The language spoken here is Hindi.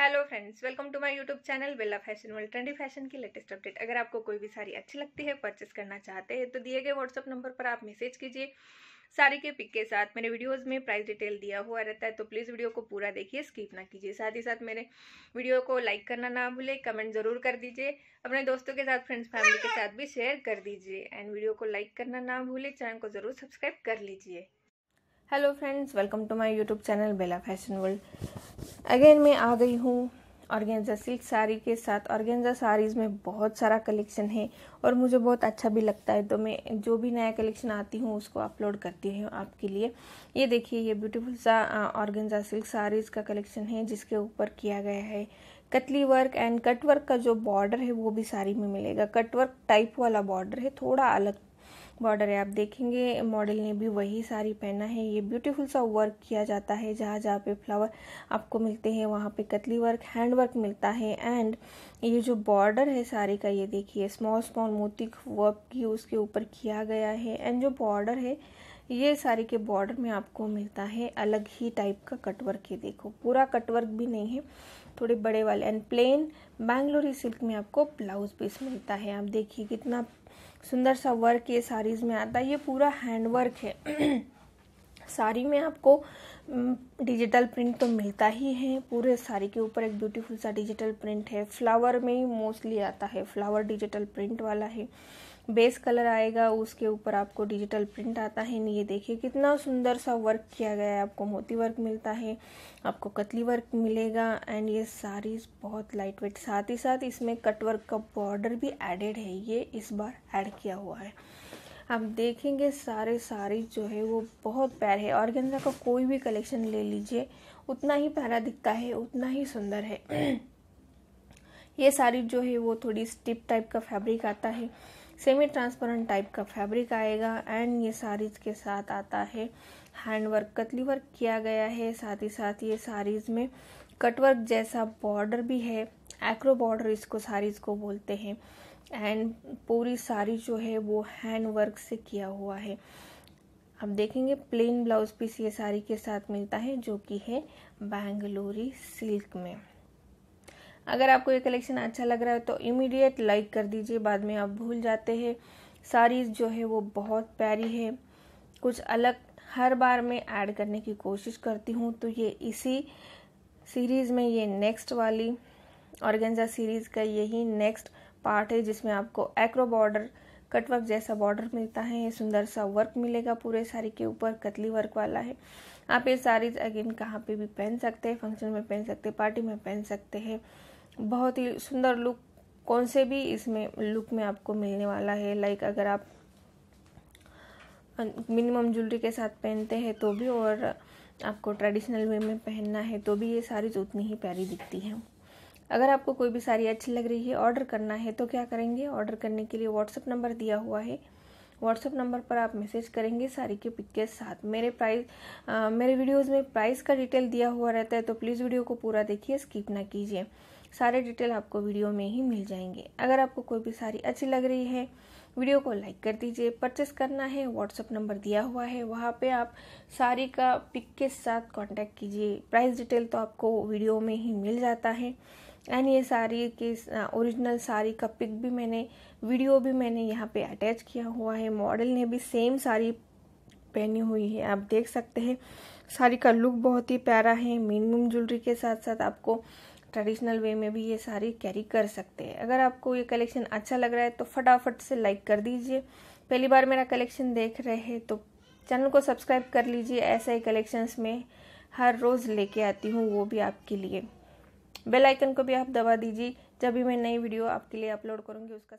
hello friends welcome to my YouTube channel Bela fashion world trendy fashion की लेटेस्ट अपडेट अगर आपको कोई भी साड़ी अच्छी लगती है परचेस करना चाहते हैं तो दिए गए व्हाट्सअप नंबर पर आप मैसेज कीजिए साड़ी के पिक के साथ मेरे वीडियोस में प्राइस डिटेल दिया हुआ रहता है तो प्लीज़ वीडियो को पूरा देखिए स्किप ना कीजिए साथ ही साथ मेरे वीडियो को लाइक करना ना भूले कमेंट ज़रूर कर दीजिए अपने दोस्तों के साथ फ्रेंड्स फैमिली के साथ भी शेयर कर दीजिए एंड वीडियो को लाइक करना ना भूले चैनल को ज़रूर सब्सक्राइब कर लीजिए hello friends welcome to my YouTube channel Bela fashion world again मैं आ गई हूँ ऑर्गेन्जा सिल्क साड़ी के साथ ऑर्गेंजा साड़ीज़ में बहुत सारा कलेक्शन है और मुझे बहुत अच्छा भी लगता है तो मैं जो भी नया कलेक्शन आती हूँ उसको अपलोड करती हूँ आपके लिए ये देखिए ये ब्यूटीफुल सा ऑर्गेन्जा सिल्क साड़ीज़ का कलेक्शन है जिसके ऊपर किया गया है कतली वर्क एंड कट वर्क का जो बॉर्डर है वो भी साड़ी में मिलेगा कट वर्क टाइप वाला बॉर्डर है थोड़ा अलग बॉर्डर है आप देखेंगे मॉडल ने भी वही साड़ी पहना है ये ब्यूटीफुल सा वर्क किया जाता है जहाँ जहाँ पे फ्लावर आपको मिलते हैं वहाँ पे कतली वर्क हैंड वर्क मिलता है एंड ये जो बॉर्डर है साड़ी का ये देखिए स्मॉल स्मॉल मोती वर्क की उसके ऊपर किया गया है एंड जो बॉर्डर है ये साड़ी के बॉर्डर में आपको मिलता है अलग ही टाइप का कटवर्क ये देखो पूरा कटवर्क भी नहीं है थोड़े बड़े वाले एंड प्लेन बैंगलोरी सिल्क में आपको ब्लाउज पीस मिलता है आप देखिए कितना सुंदर सा वर्क ये साड़ीज़ में आता है ये पूरा हैंड वर्क है साड़ी में आपको डिजिटल प्रिंट तो मिलता ही है पूरे साड़ी के ऊपर एक ब्यूटीफुल सा डिजिटल प्रिंट है फ्लावर में ही मोस्टली आता है फ्लावर डिजिटल प्रिंट वाला है बेस कलर आएगा उसके ऊपर आपको डिजिटल प्रिंट आता है ये देखिए कितना सुंदर सा वर्क किया गया है आपको मोती वर्क मिलता है आपको कतली वर्क मिलेगा एंड ये सारी बहुत लाइट वेट साथ ही साथ इसमें कट वर्क का बॉर्डर भी एडेड है ये इस बार ऐड किया हुआ है आप देखेंगे सारे सारी जो है वो बहुत प्यार है ऑर्गेन्जा का कोई भी कलेक्शन ले लीजिए उतना ही प्यारा दिखता है उतना ही सुंदर है ये साड़ी जो है वो थोड़ी स्टिप टाइप का फैब्रिक आता है सेमी ट्रांसपेरेंट टाइप का फैब्रिक आएगा एंड ये साड़ीज के साथ आता है हैंड वर्क कतली वर्क किया गया है साथ ही साथ ये साड़ीज़ में कटवर्क जैसा बॉर्डर भी है एक्रो बॉर्डर इसको साड़ीज़ को बोलते हैं एंड पूरी साड़ी जो है वो हैंड वर्क से किया हुआ है अब देखेंगे प्लेन ब्लाउज पीस ये साड़ी के साथ मिलता है जो कि है बेंगलोरी सिल्क में अगर आपको ये कलेक्शन अच्छा लग रहा है तो इमीडिएट लाइक कर दीजिए बाद में आप भूल जाते हैं साड़ीज़ जो है वो बहुत प्यारी है कुछ अलग हर बार मैं ऐड करने की कोशिश करती हूँ तो ये इसी सीरीज़ में ये नेक्स्ट वाली ऑर्गेंजा सीरीज़ का यही नेक्स्ट पार्ट है जिसमें आपको एक्रो बॉर्डर कटवर्क जैसा बॉर्डर मिलता है सुंदर सा वर्क मिलेगा पूरे साड़ी के ऊपर कतली वर्क वाला है आप ये साड़ीज अगेन कहाँ पे भी पहन सकते हैं फंक्शन में पहन सकते हैं पार्टी में पहन सकते हैं बहुत ही सुंदर लुक कौन से भी इसमें लुक में आपको मिलने वाला है लाइक अगर आप मिनिमम ज्वेलरी के साथ पहनते हैं तो भी और आपको ट्रेडिशनल वे में पहनना है तो भी ये साड़ीज तो उतनी ही प्यारी दिखती है अगर आपको कोई भी साड़ी अच्छी लग रही है ऑर्डर करना है तो क्या करेंगे ऑर्डर करने के लिए व्हाट्सअप नंबर दिया हुआ है व्हाट्सअप नंबर पर आप मैसेज करेंगे साड़ी के पिक के साथ मेरे प्राइस मेरे वीडियोज़ में प्राइस का डिटेल दिया हुआ रहता है तो प्लीज़ वीडियो को पूरा देखिए स्किप ना कीजिए सारे डिटेल आपको वीडियो में ही मिल जाएंगे अगर आपको कोई भी साड़ी अच्छी लग रही है वीडियो को लाइक कर दीजिए परचेस करना है व्हाट्सअप नंबर दिया हुआ है वहाँ पे आप साड़ी का पिक के साथ कांटेक्ट कीजिए प्राइस डिटेल तो आपको वीडियो में ही मिल जाता है एंड ये साड़ी के ओरिजिनल साड़ी का पिक भी मैंने वीडियो भी मैंने यहाँ पे अटैच किया हुआ है मॉडल ने भी सेम साड़ी पहनी हुई है आप देख सकते हैं साड़ी का लुक बहुत ही प्यारा है मिनिमम ज्वेलरी के साथ साथ आपको ट्रेडिशनल वे में भी ये सारी कैरी कर सकते हैं अगर आपको ये कलेक्शन अच्छा लग रहा है तो फटाफट से लाइक कर दीजिए पहली बार मेरा कलेक्शन देख रहे हैं तो चैनल को सब्सक्राइब कर लीजिए ऐसे ही कलेक्शंस में हर रोज़ लेके आती हूँ वो भी आपके लिए बेल आइकन को भी आप दबा दीजिए जब भी मैं नई वीडियो आपके लिए अपलोड करूँगी उसका